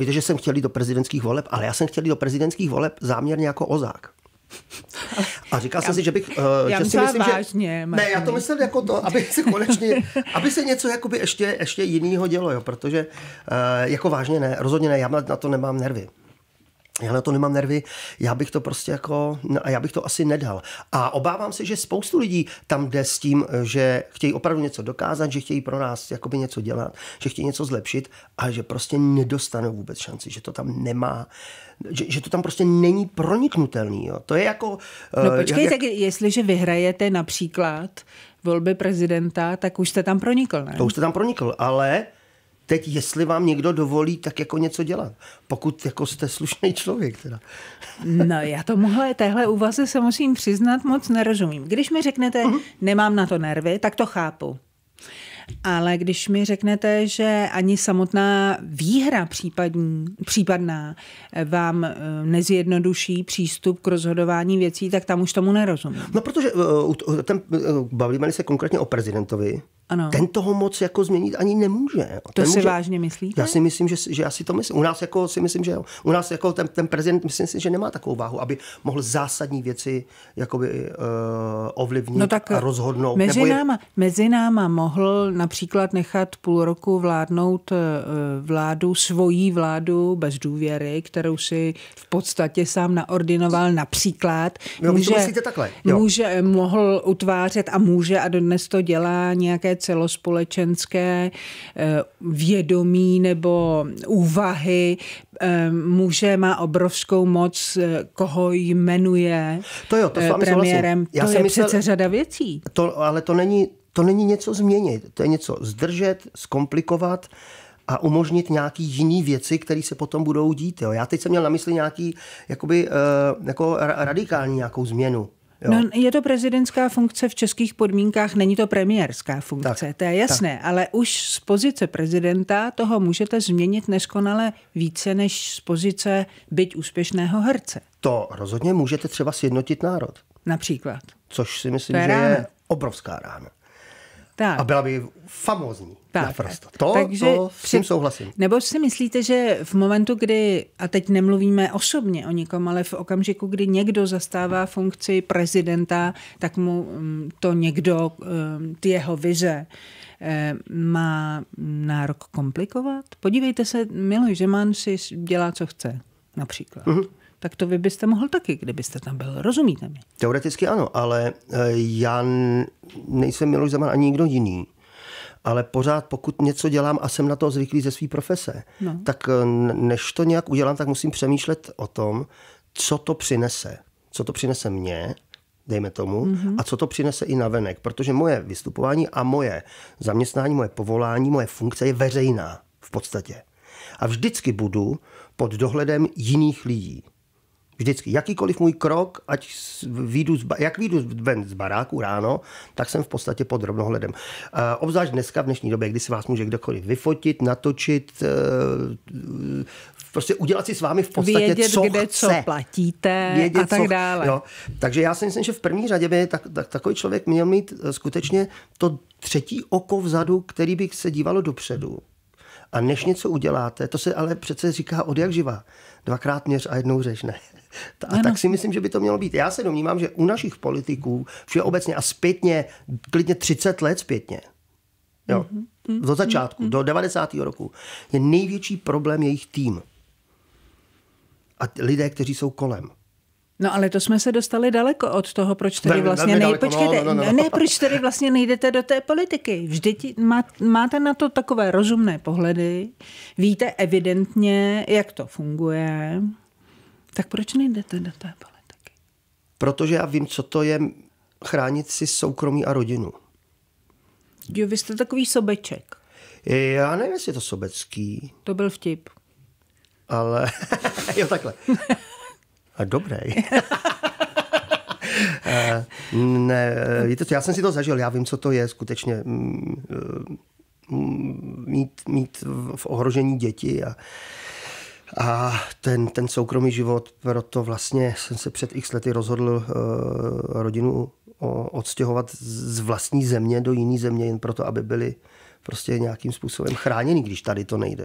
Víte, že jsem chtěl jít do prezidentských voleb, ale já jsem chtěl jít do prezidentských voleb záměrně jako ozák. A říkal jsem si, že bych... Uh, já eh, že si myslím, vážně, že... Ne, já to myslím jako to, aby se konečně, aby se něco jakoby ještě, ještě jinýho dělo, jo, protože uh, jako vážně ne, rozhodně ne, já na to nemám nervy já na to nemám nervy, já bych to prostě jako, a já bych to asi nedal. A obávám se, že spoustu lidí tam jde s tím, že chtějí opravdu něco dokázat, že chtějí pro nás jakoby něco dělat, že chtějí něco zlepšit, a že prostě nedostanou vůbec šanci, že to tam nemá, že, že to tam prostě není proniknutelný. Jo. To je jako... No eh, počkej, jak, tak jestliže vyhrajete například volby prezidenta, tak už jste tam pronikl, ne? To už jste tam pronikl, ale teď, jestli vám někdo dovolí, tak jako něco dělat. Pokud jako jste slušný člověk teda. No já tomuhle, téhle úvaze se musím přiznat, moc nerozumím. Když mi řeknete, uh-huh. nemám na to nervy, tak to chápu. Ale když mi řeknete, že ani samotná výhra případní, případná eh, vám eh, nezjednoduší přístup k rozhodování věcí, tak tam už tomu nerozumím. No protože eh, ten, bavíme se konkrétně o prezidentovi, ano. ten toho moc jako změnit ani nemůže. Jo. To ten si může, vážně myslíte? Já si myslím, že, že já si to myslím. U nás jako si myslím, že jo. U nás jako ten, ten prezident, myslím si, že nemá takovou váhu, aby mohl zásadní věci jakoby uh, ovlivnit no tak a rozhodnout. Mezi, nebo je... náma, mezi náma mohl například nechat půl roku vládnout eh, vládu, svojí vládu bez důvěry, kterou si v podstatě sám naordinoval například. Jo, no, může, to myslíte takhle. Jo. Může, mohl utvářet a může a dodnes to dělá nějaké celospolečenské eh, vědomí nebo úvahy eh, muže má obrovskou moc, eh, koho jmenuje to jo, to premiérem. Já to je myslel, přece řada věcí. To, ale to není, to není něco změnit, to je něco zdržet, zkomplikovat a umožnit nějaký jiný věci, které se potom budou dít. Jo. Já teď jsem měl na mysli nějaký jakoby, jako radikální nějakou změnu No, je to prezidentská funkce v českých podmínkách, není to premiérská funkce, tak, to je jasné, tak. ale už z pozice prezidenta toho můžete změnit neskonale více než z pozice byť úspěšného herce. To rozhodně můžete třeba sjednotit národ. Například. Což si myslím, to je že je obrovská rána. Tak. A byla by famózní. Tak, naprosto. To, takže to s tím souhlasím. Nebo si myslíte, že v momentu, kdy, a teď nemluvíme osobně o nikom, ale v okamžiku, kdy někdo zastává funkci prezidenta, tak mu mm, to někdo, mm, ty jeho vize, eh, má nárok komplikovat? Podívejte se, Miloš Žeman si dělá, co chce, například. Uh-huh tak to vy byste mohl taky, kdybyste tam byl. Rozumíte mi? Teoreticky ano, ale eh, já nejsem Miloš Zeman ani nikdo jiný ale pořád pokud něco dělám a jsem na to zvyklý ze své profese, no. tak eh, než to nějak udělám, tak musím přemýšlet o tom, co to přinese. Co to přinese mně, dejme tomu, mm-hmm. a co to přinese i navenek, protože moje vystupování a moje zaměstnání, moje povolání, moje funkce je veřejná v podstatě. A vždycky budu pod dohledem jiných lidí. Vždycky. Jakýkoliv můj krok, ať výjdu z, jak výjdu ven z baráku ráno, tak jsem v podstatě pod rovnohledem. Eh, obzvlášť dneska, v dnešní době, kdy se vás může kdokoliv vyfotit, natočit, eh, prostě udělat si s vámi v podstatě, Vědět, co kde chce. co platíte Vědět, a tak co, dále. Jo. Takže já si myslím, že v první řadě by tak, tak, takový člověk měl mít eh, skutečně to třetí oko vzadu, který by se dívalo dopředu a než něco uděláte, to se ale přece říká od jak živá. Dvakrát měř a jednou řeš, ne. A tak si myslím, že by to mělo být. Já se domnívám, že u našich politiků všeobecně a zpětně, klidně 30 let zpětně, jo, mm-hmm. do začátku, mm-hmm. do 90. roku, je největší problém jejich tým. A lidé, kteří jsou kolem. No ale to jsme se dostali daleko od toho, proč tady ne, vlastně ne, nej... No, počkejte, no, no, no. ne, proč tady vlastně nejdete do té politiky. Vždyť má, máte na to takové rozumné pohledy, víte evidentně, jak to funguje, tak proč nejdete do té politiky? Protože já vím, co to je chránit si soukromí a rodinu. Jo, vy jste takový sobeček. Já nevím, jestli je to sobecký. To byl vtip. Ale jo, takhle dobrý. Eh, ne, eh, víte co, já jsem si to zažil, já vím, co to je skutečně mm, eh, mm, mít, mít v ohrožení děti a a ten, ten soukromý život, proto vlastně jsem se před x lety rozhodl rodinu odstěhovat z vlastní země do jiné země, jen proto, aby byli prostě nějakým způsobem chráněni, když tady to nejde.